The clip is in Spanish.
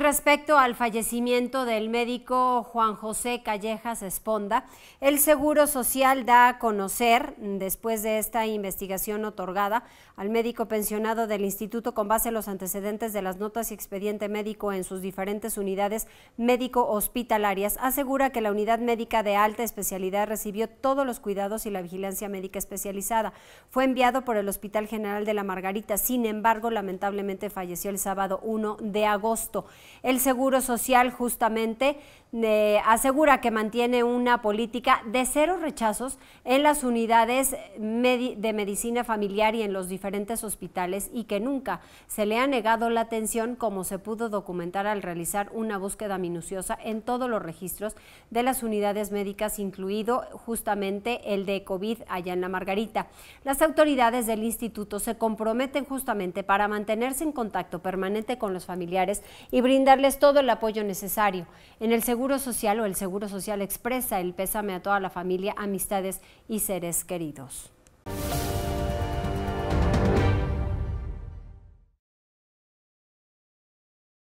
Respecto al fallecimiento del médico Juan José Callejas Esponda, el Seguro Social da a conocer, después de esta investigación otorgada al médico pensionado del instituto con base en los antecedentes de las notas y expediente médico en sus diferentes unidades médico-hospitalarias, asegura que la unidad médica de alta especialidad recibió todos los cuidados y la vigilancia médica especializada. Fue enviado por el Hospital General de la Margarita, sin embargo, lamentablemente falleció el sábado 1 de agosto. El Seguro Social justamente eh, asegura que mantiene una política de cero rechazos en las unidades eh, de medicina familiar y en los diferentes hospitales y que nunca se le ha negado la atención como se pudo documentar al realizar una búsqueda minuciosa en todos los registros de las unidades médicas, incluido justamente el de COVID allá en la Margarita. Las autoridades del instituto se comprometen justamente para mantenerse en contacto permanente con los familiares y brindar brindarles todo el apoyo necesario. En el Seguro Social o el Seguro Social expresa el pésame a toda la familia, amistades y seres queridos.